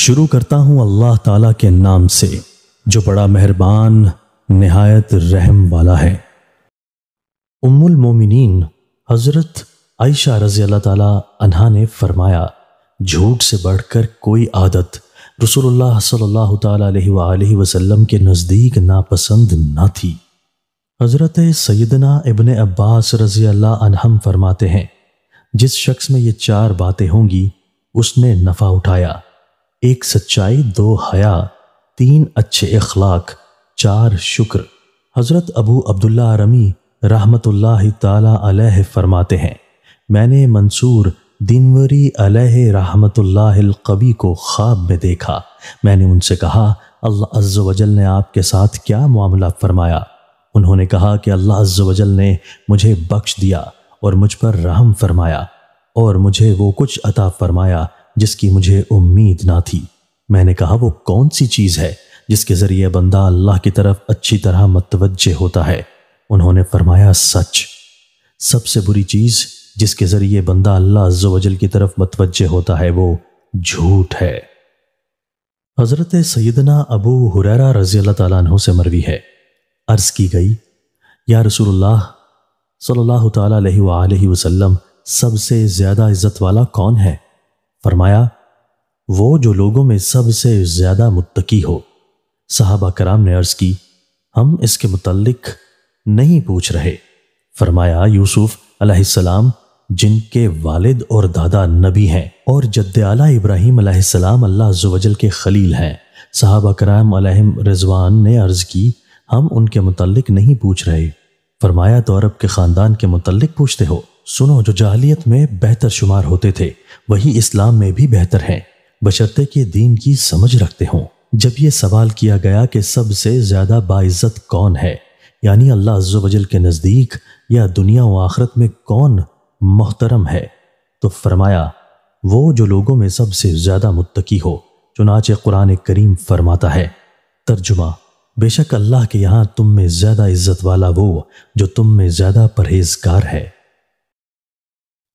शुरू करता हूं अल्लाह ताला के नाम से जो बड़ा मेहरबान नहायत रहम वाला है उम्मुल मोमिनीन हज़रत आयशा रज़ी अल्लाह ताला अन्हा ने फरमाया झूठ से बढ़कर कोई आदत रसूलुल्लाह सल्लल्लाहु ताला अलैहि वसल्लम के नज़दीक नापसंद ना थी हज़रत सैदना इबन अब्बास रज़ी अल्लाह अनहम फरमाते हैं जिस शख्स में ये चार बातें होंगी उसने नफ़ा उठाया एक सच्चाई दो हया तीन अच्छे अखलाक चार शुक्र हज़रत अबू अब्दुल्ला रमी रहमत ताला फरमाते हैं मैंने मंसूर दिनवरी अलह कबी को ख्वाब में देखा मैंने उनसे कहा अल्लाह अज्ज ने आपके साथ क्या मामला फरमाया उन्होंने कहा कि अल्लाह अज्ज वजल ने मुझे बख्श दिया और मुझ पर रहम फरमाया और मुझे वो कुछ अता फरमाया जिसकी मुझे उम्मीद ना थी मैंने कहा वो कौन सी चीज़ है जिसके ज़रिए बंदा अल्लाह की तरफ अच्छी तरह मतवजे होता है उन्होंने फरमाया सच सबसे बुरी चीज़ जिसके ज़रिए बंदा अल्लाह अज्जल की तरफ मतवजे होता है वो झूठ है हज़रत सैदना अबू हुररा रज़ी अल्लाह तु से मरवी है अर्ज़ की गई या रसूलुल्लाह सल्लल्लाहु अलैहि वसल्लम सबसे ज़्यादा इज़्ज़त वाला कौन है फरमाया वो जो लोगों में सबसे ज्यादा मुत्तकी हो साहबा कराम ने अर्ज की हम इसके मुतलक नहीं पूछ रहे फरमाया यूसुफ अलैहिस्सलाम जिनके वालिद और दादा नबी हैं और जद्द आला इब्राहिम अलैहिस्सलाम अल्लाह वजल के खलील हैं साहबा कराम अलहम रिजवान ने अर्ज़ की हम उनके मुतलक नहीं पूछ रहे फरमाया तो अरब के ख़ानदान के मुतलक पूछते हो सुनो जो जाहलीत में बेहतर शुमार होते थे वही इस्लाम में भी बेहतर हैं बशर्ते कि दीन की समझ रखते हों जब ये सवाल किया गया कि सबसे ज़्यादा बाइज्जत कौन है यानी अल्लाह वजल के नज़दीक या दुनिया व आखरत में कौन मोहतरम है तो फरमाया वो जो लोगों में सबसे ज़्यादा मुत्तकी हो चुनाच कुरान करीम फरमाता है तर्जुमा बेशक अल्लाह के यहाँ तुम में ज़्यादा इज्जत वाला वो जो तुम में ज़्यादा परहेजगार है